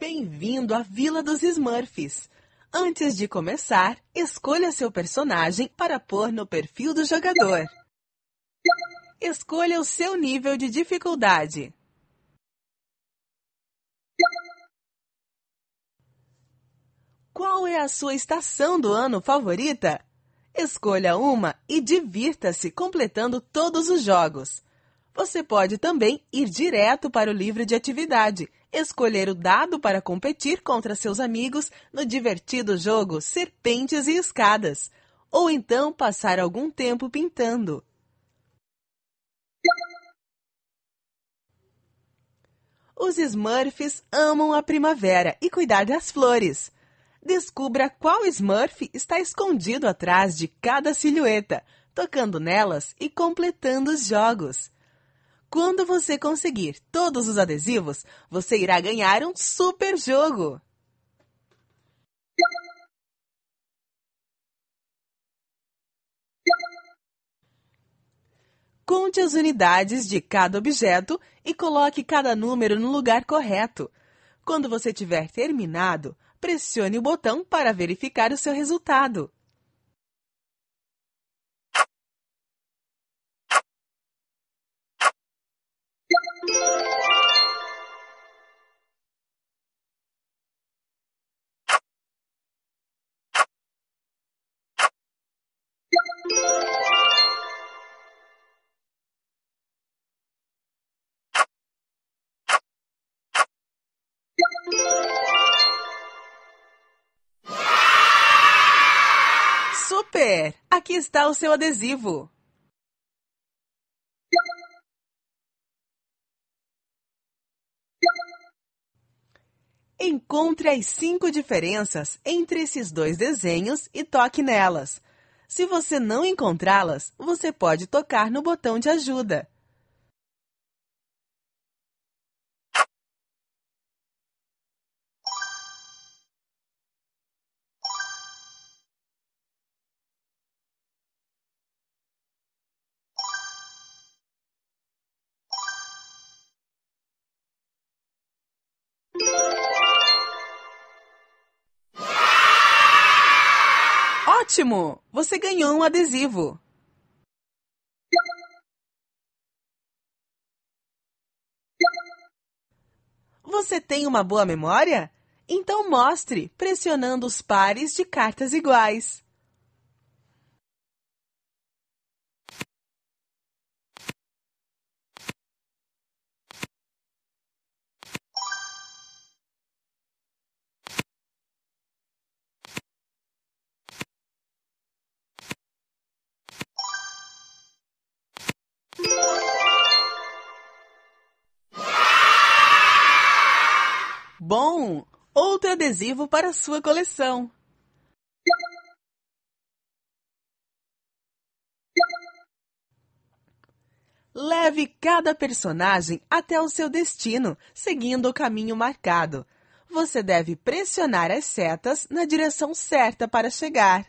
Bem-vindo à Vila dos Smurfs! Antes de começar, escolha seu personagem para pôr no perfil do jogador. Escolha o seu nível de dificuldade. Qual é a sua estação do ano favorita? Escolha uma e divirta-se completando todos os jogos. Você pode também ir direto para o livro de atividade, escolher o dado para competir contra seus amigos no divertido jogo Serpentes e Escadas, ou então passar algum tempo pintando. Os Smurfs amam a primavera e cuidar das flores. Descubra qual Smurf está escondido atrás de cada silhueta, tocando nelas e completando os jogos. Quando você conseguir todos os adesivos, você irá ganhar um super jogo! Conte as unidades de cada objeto e coloque cada número no lugar correto. Quando você tiver terminado, pressione o botão para verificar o seu resultado. Super! Aqui está o seu adesivo. Encontre as cinco diferenças entre esses dois desenhos e toque nelas. Se você não encontrá-las, você pode tocar no botão de ajuda. ótimo! Você ganhou um adesivo! Você tem uma boa memória? Então mostre pressionando os pares de cartas iguais. bom! Outro adesivo para sua coleção. Leve cada personagem até o seu destino, seguindo o caminho marcado. Você deve pressionar as setas na direção certa para chegar.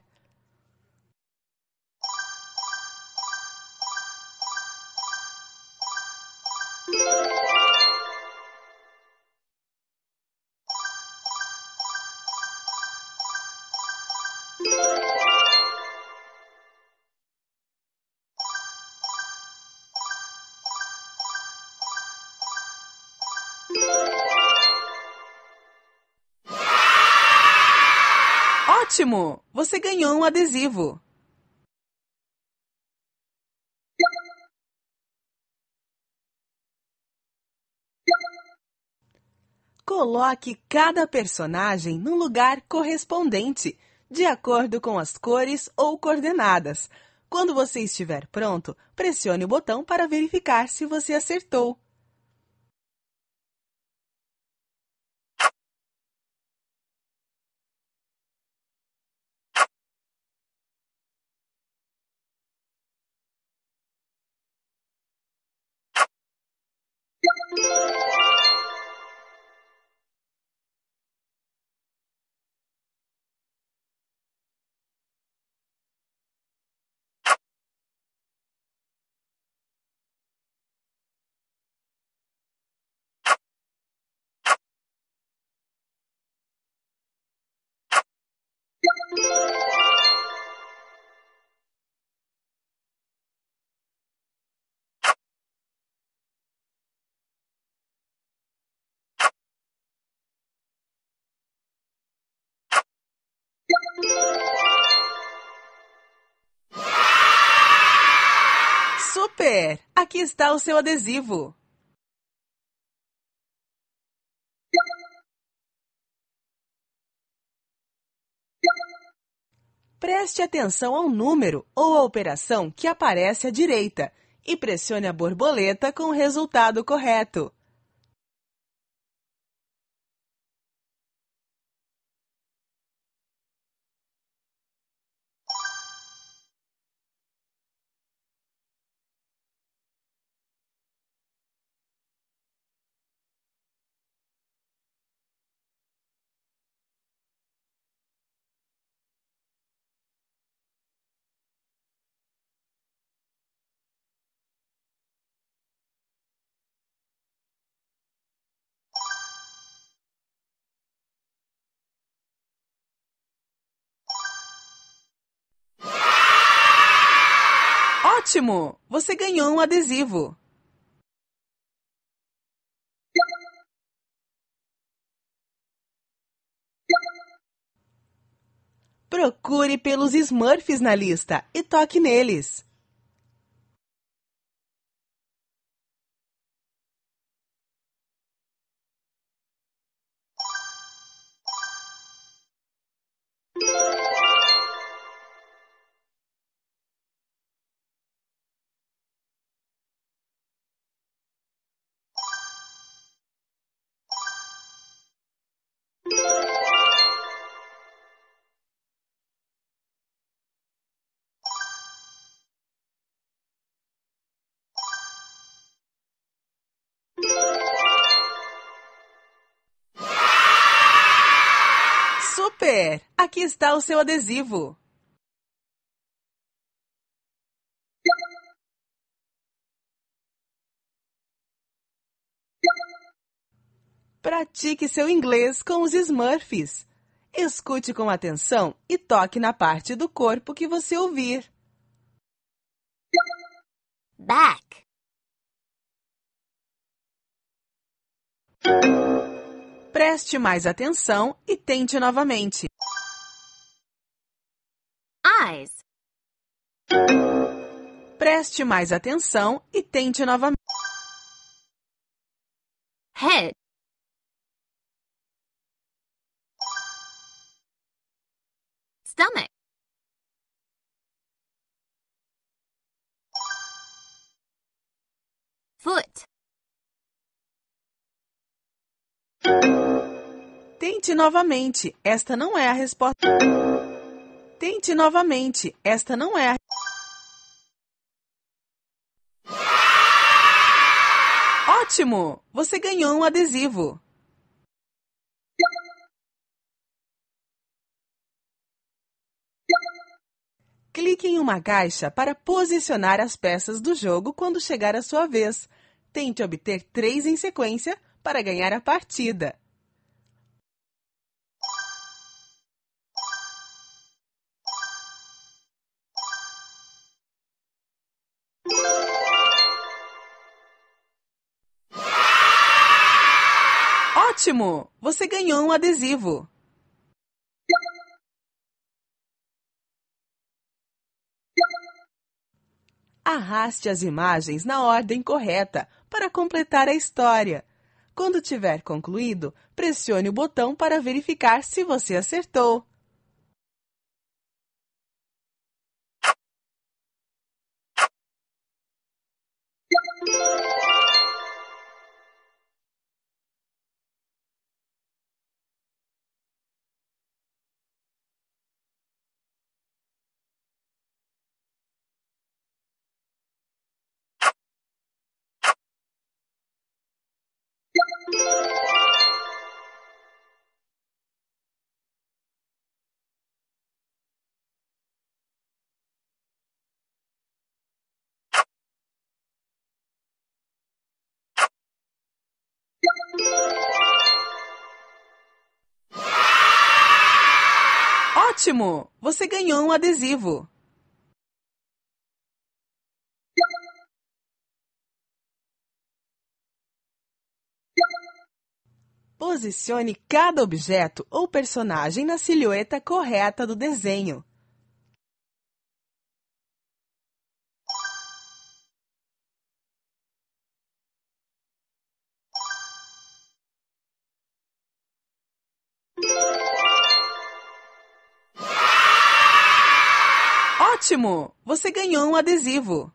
Ótimo! Você ganhou um adesivo. Coloque cada personagem no lugar correspondente, de acordo com as cores ou coordenadas. Quando você estiver pronto, pressione o botão para verificar se você acertou. Aqui está o seu adesivo. Preste atenção ao número ou à operação que aparece à direita e pressione a borboleta com o resultado correto. Ótimo! Você ganhou um adesivo. Procure pelos Smurfs na lista e toque neles. Super! Aqui está o seu adesivo. Pratique seu inglês com os Smurfs. Escute com atenção e toque na parte do corpo que você ouvir. Back. Preste mais atenção e tente novamente. Eyes. Preste mais atenção e tente novamente. Head. Stomach. Foot. Tente novamente. Esta não é a resposta. Tente novamente. Esta não é a Ótimo! Você ganhou um adesivo. Clique em uma caixa para posicionar as peças do jogo quando chegar a sua vez. Tente obter três em sequência para ganhar a partida. Ótimo! Você ganhou um adesivo. Arraste as imagens na ordem correta para completar a história. Quando tiver concluído, pressione o botão para verificar se você acertou. Ótimo! Você ganhou um adesivo. Posicione cada objeto ou personagem na silhueta correta do desenho. Ótimo! Você ganhou um adesivo!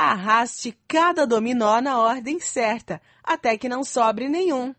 Arraste cada dominó na ordem certa, até que não sobre nenhum.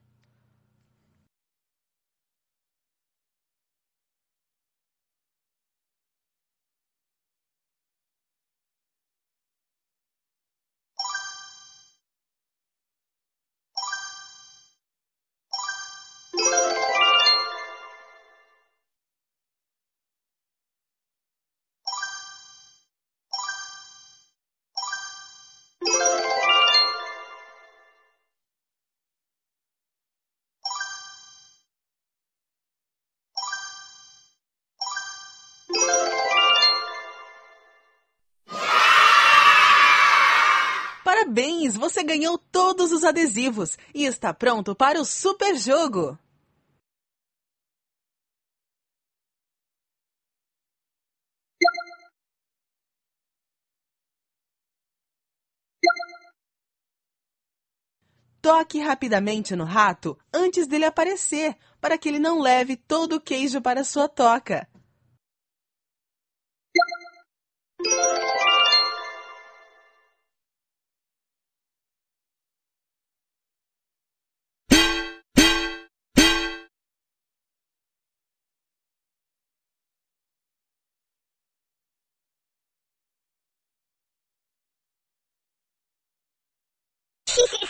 Parabéns! Você ganhou todos os adesivos e está pronto para o super jogo! Toque rapidamente no rato antes dele aparecer, para que ele não leve todo o queijo para sua toca. 嘿嘿嘿。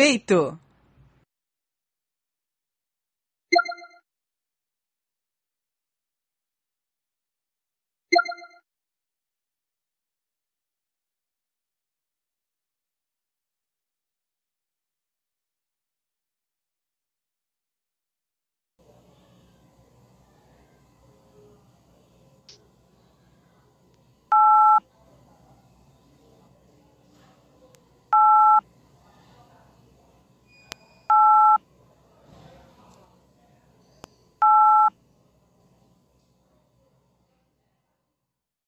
feito!